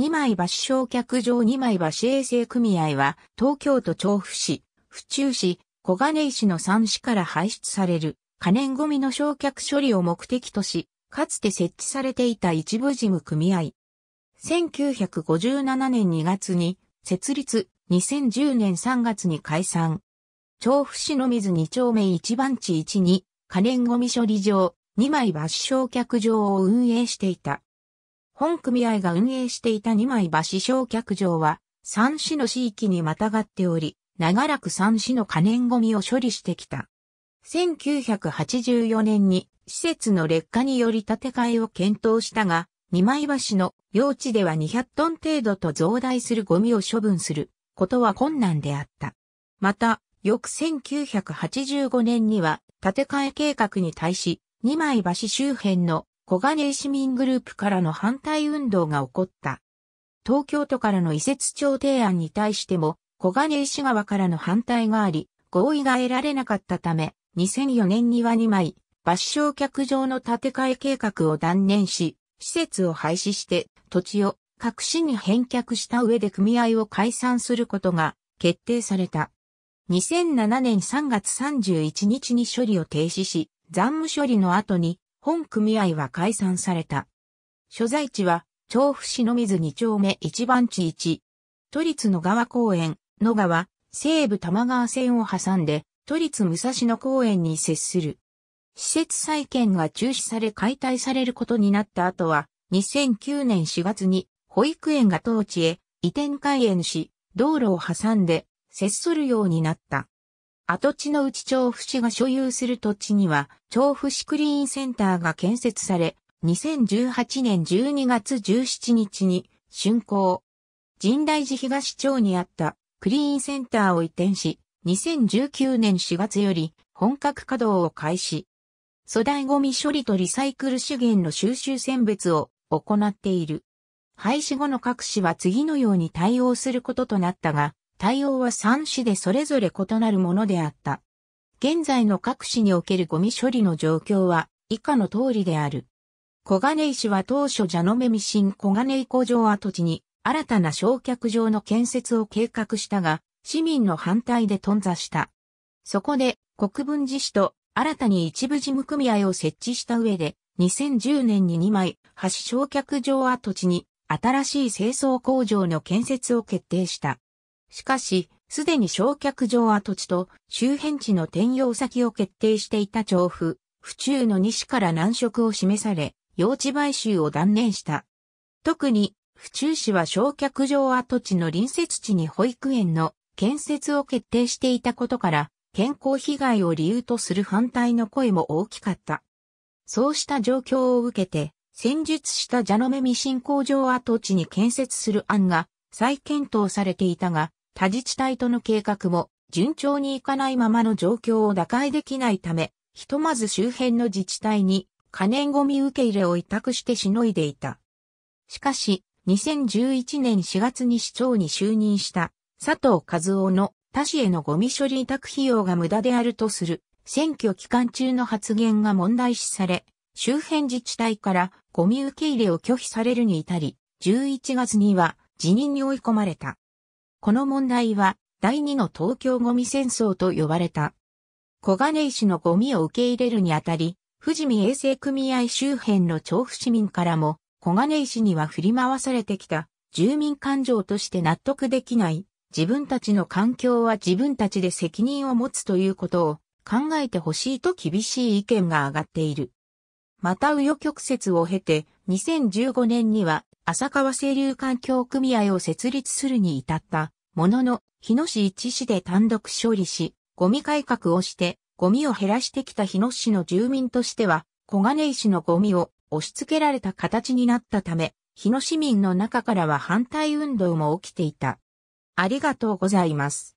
二枚橋焼却場二枚橋衛生組合は、東京都調布市、府中市、小金井市の3市から排出される、可燃ゴミの焼却処理を目的とし、かつて設置されていた一部事務組合。1957年2月に、設立、2010年3月に解散。調布市の水2丁目1番地1に、可燃ゴミ処理場、2枚橋焼却場を運営していた。本組合が運営していた二枚橋焼却場は、三市の地域にまたがっており、長らく三市の可燃ゴミを処理してきた。1984年に施設の劣化により建て替えを検討したが、二枚橋の用地では200トン程度と増大するゴミを処分することは困難であった。また、翌1985年には建て替え計画に対し、二枚橋周辺の小金井市民グループからの反対運動が起こった。東京都からの移設調停案に対しても、小金井市側からの反対があり、合意が得られなかったため、2004年には2枚、抜消客場の建て替え計画を断念し、施設を廃止して土地を各市に返却した上で組合を解散することが決定された。2007年3月31日に処理を停止し、残務処理の後に本組合は解散された。所在地は、調布市の水2丁目1番地1。都立野川公園、野川、西部玉川線を挟んで、都立武蔵野公園に接する。施設再建が中止され解体されることになった後は、2009年4月に保育園が当地へ移転開園し、道路を挟んで接するようになった。跡地の内調布市が所有する土地には、調布市クリーンセンターが建設され、2018年12月17日に、竣工。神代寺東町にあったクリーンセンターを移転し、2019年4月より本格稼働を開始。粗大ゴミ処理とリサイクル資源の収集選別を行っている。廃止後の各市は次のように対応することとなったが、対応は3市でそれぞれ異なるものであった。現在の各市におけるゴミ処理の状況は以下の通りである。小金井市は当初蛇の目ミシン小金井工場跡地に新たな焼却場の建設を計画したが、市民の反対で頓挫した。そこで国分寺市と新たに一部事務組合を設置した上で、2010年に2枚橋焼却場跡地に新しい清掃工場の建設を決定した。しかし、すでに焼却場跡地と周辺地の転用先を決定していた調布、府中の西から難色を示され、用地買収を断念した。特に、府中市は焼却場跡地の隣接地に保育園の建設を決定していたことから、健康被害を理由とする反対の声も大きかった。そうした状況を受けて、戦術したジャノメミ新工場跡地に建設する案が再検討されていたが、他自治体との計画も順調にいかないままの状況を打開できないため、ひとまず周辺の自治体に可燃ゴミ受け入れを委託してしのいでいた。しかし、2011年4月に市長に就任した佐藤和夫の他市へのゴミ処理委託費用が無駄であるとする選挙期間中の発言が問題視され、周辺自治体からゴミ受け入れを拒否されるに至り、11月には辞任に追い込まれた。この問題は第二の東京ゴミ戦争と呼ばれた。小金井市のゴミを受け入れるにあたり、富士見衛生組合周辺の調布市民からも、小金井市には振り回されてきた、住民感情として納得できない、自分たちの環境は自分たちで責任を持つということを考えてほしいと厳しい意見が上がっている。また右翼曲折を経て、2015年には浅川清流環境組合を設立するに至ったものの、日野市一市で単独勝利し、ゴミ改革をして、ゴミを減らしてきた日野市の住民としては、小金井市のゴミを押し付けられた形になったため、日野市民の中からは反対運動も起きていた。ありがとうございます。